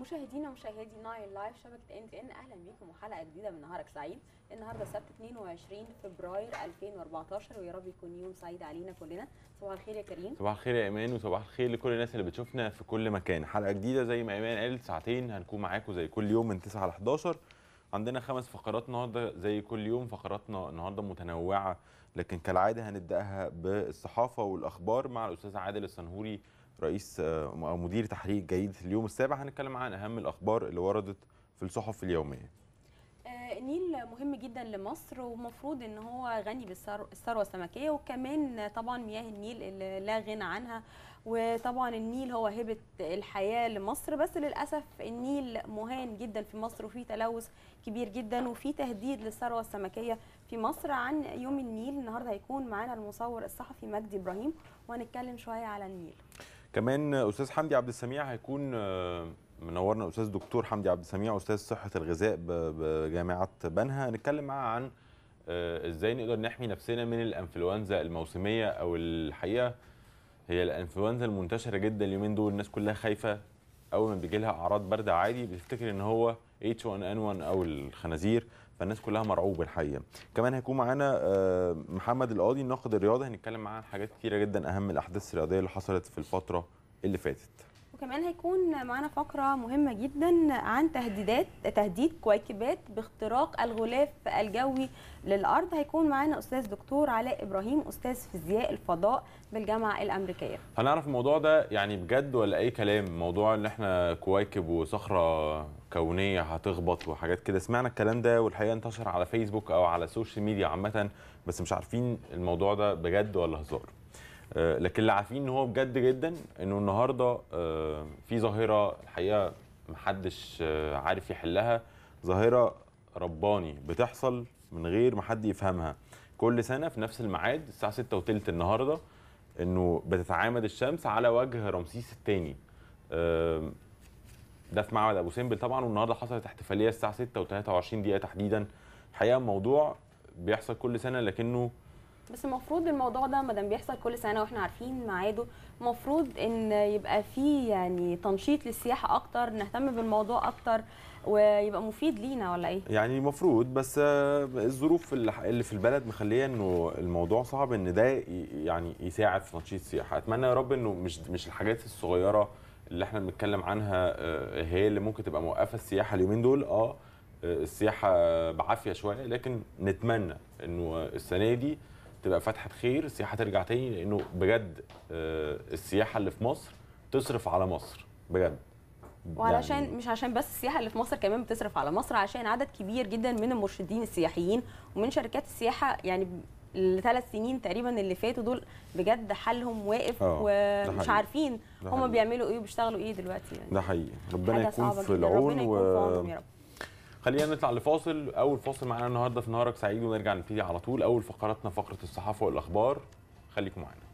مشاهدينا ومشاهدي نايل لايف شبكه ان تي ان اهلا بيكم وحلقه جديده من نهارك سعيد النهارده السبت 22 فبراير 2014 ويا رب يكون يوم سعيد علينا كلنا صباح الخير يا كريم صباح الخير يا ايمان وصباح الخير لكل الناس اللي بتشوفنا في كل مكان حلقه جديده زي ما ايمان قالت ساعتين هنكون معاكم زي كل يوم من 9 ل 11 عندنا خمس فقرات النهارده زي كل يوم فقراتنا النهارده متنوعه لكن كالعاده هنبداها بالصحافه والاخبار مع الاستاذ عادل السنهوري رئيس آه، او مدير تحرير جريده اليوم السابع هنتكلم عن اهم الاخبار اللي وردت في الصحف اليوميه النيل آه، مهم جدا لمصر ومفروض ان هو غني بالثروه السمكيه وكمان طبعا مياه النيل اللي لا غنى عنها وطبعا النيل هو هبه الحياه لمصر بس للاسف النيل مهان جدا في مصر وفي تلوث كبير جدا وفي تهديد للثروه السمكيه في مصر عن يوم النيل النهارده هيكون معانا المصور الصحفي مجدي ابراهيم وهنتكلم شويه على النيل كمان استاذ حمدي عبد السميع هيكون آه، منورنا استاذ دكتور حمدي عبد السميع استاذ صحه الغذاء بجامعه بنها هنتكلم معاه عن آه، ازاي نقدر نحمي نفسنا من الانفلونزا الموسميه او الحقيقه هي الانفلونزا المنتشره جدا اليومين دول الناس كلها خايفه اول ما بيجي لها اعراض برد عادي بتفتكر ان هو H1N1 او الخنازير فالناس كلها مرعوبه الحقيقه كمان هيكون معانا آه، محمد القاضي ناقد الرياضه هنتكلم معاه عن حاجات كتيره جدا اهم الاحداث الرياضيه اللي حصلت في الفتره اللي فاتت وكمان هيكون معانا فقرة مهمة جدا عن تهديدات تهديد كويكبات باختراق الغلاف الجوي للأرض هيكون معانا أستاذ دكتور علاء إبراهيم أستاذ فيزياء الفضاء بالجامعة الأمريكية هنعرف الموضوع ده يعني بجد ولا أي كلام موضوع إن إحنا كويكب وصخرة كونية هتخبط وحاجات كده سمعنا الكلام ده والحقيقة انتشر على فيسبوك أو على السوشيال ميديا عامة بس مش عارفين الموضوع ده بجد ولا هزار آه، لكن اللي عارفين ان هو بجد جدا انه النهارده آه، في ظاهره الحقيقه محدش آه، عارف يحلها ظاهره رباني بتحصل من غير ما حد يفهمها كل سنه في نفس الميعاد الساعه 6 وثلث النهارده انه بتتعامد الشمس على وجه رمسيس الثاني ده في معبد ابو سمبل طبعا والنهارده حصلت احتفاليه الساعه 6 و23 دقيقه تحديدا الحقيقه الموضوع بيحصل كل سنه لكنه بس المفروض الموضوع ده ما دام بيحصل كل سنه واحنا عارفين ميعاده المفروض ان يبقى في يعني تنشيط للسياحه اكتر نهتم بالموضوع اكتر ويبقى مفيد لينا ولا ايه يعني المفروض بس الظروف اللي في البلد مخليه انه الموضوع صعب ان ده يعني يساعد في تنشيط السياحه اتمنى يا رب انه مش مش الحاجات الصغيره اللي احنا بنتكلم عنها آه، هي اللي ممكن تبقى موقفه السياحه اليومين دول اه, آه، السياحه بعافيه شويه لكن نتمنى انه السنه دي تبقى فتحه خير السياحه ترجع تاني لانه بجد آه، السياحه اللي في مصر تصرف على مصر بجد وعلشان يعني مش عشان بس السياحه اللي في مصر كمان بتصرف على مصر عشان عدد كبير جدا من المرشدين السياحيين ومن شركات السياحه يعني الثلاث سنين تقريبا اللي فاتوا دول بجد حالهم واقف آه، ومش عارفين هم بيعملوا ايه وبيشتغلوا ايه دلوقتي يعني ده حقيقي ربنا يكون في العون ربنا و... يا رب. خلينا نطلع لفاصل اول فاصل معانا النهارده في نهارك سعيد ونرجع نبتدي على طول اول فقراتنا فقره الصحافه والاخبار خليكم معانا